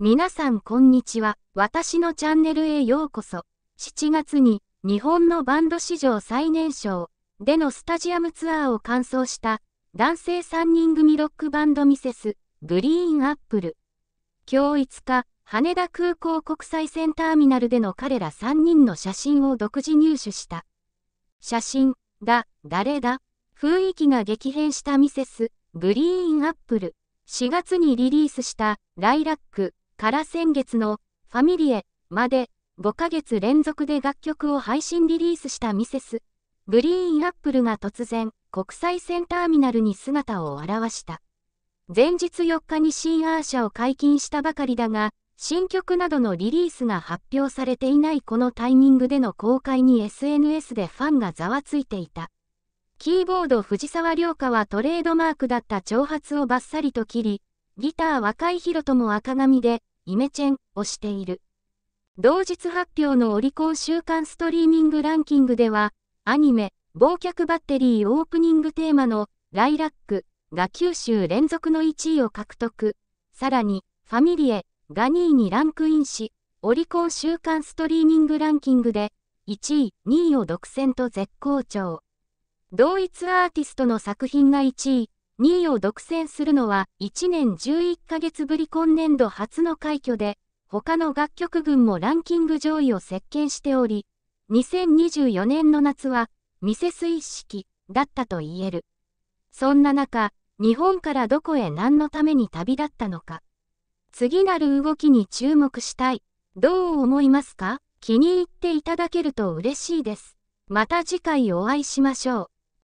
皆さんこんにちは。私のチャンネルへようこそ。7月に日本のバンド史上最年少でのスタジアムツアーを完走した男性3人組ロックバンドミセス、グリーンアップル。今日5日、羽田空港国際線ターミナルでの彼ら3人の写真を独自入手した。写真、だ、誰だ雰囲気が激変したミセス、グリーンアップル。4月にリリースした、ライラック、から先月のファミリエまで5ヶ月連続で楽曲を配信リリースしたミセス。グリーンアップルが突然国際線ターミナルに姿を現した。前日4日に新アーシャを解禁したばかりだが、新曲などのリリースが発表されていないこのタイミングでの公開に SNS でファンがざわついていた。キーボード藤沢涼香はトレードマークだった長髪をバッサリと切り、ギター若いヒロとも赤髪で、イメチェンをしている。同日発表のオリコン週間ストリーミングランキングでは、アニメ、忘却バッテリーオープニングテーマのライラックが9週連続の1位を獲得。さらに、ファミリエが2位にランクインし、オリコン週間ストリーミングランキングで1位、2位を独占と絶好調。同一アーティストの作品が1位、2位を独占するのは1年11ヶ月ぶり今年度初の快挙で、他の楽曲群もランキング上位を席巻しており、2024年の夏は、ミセス一式だったと言える。そんな中、日本からどこへ何のために旅立ったのか。次なる動きに注目したい。どう思いますか気に入っていただけると嬉しいです。また次回お会いしましょう。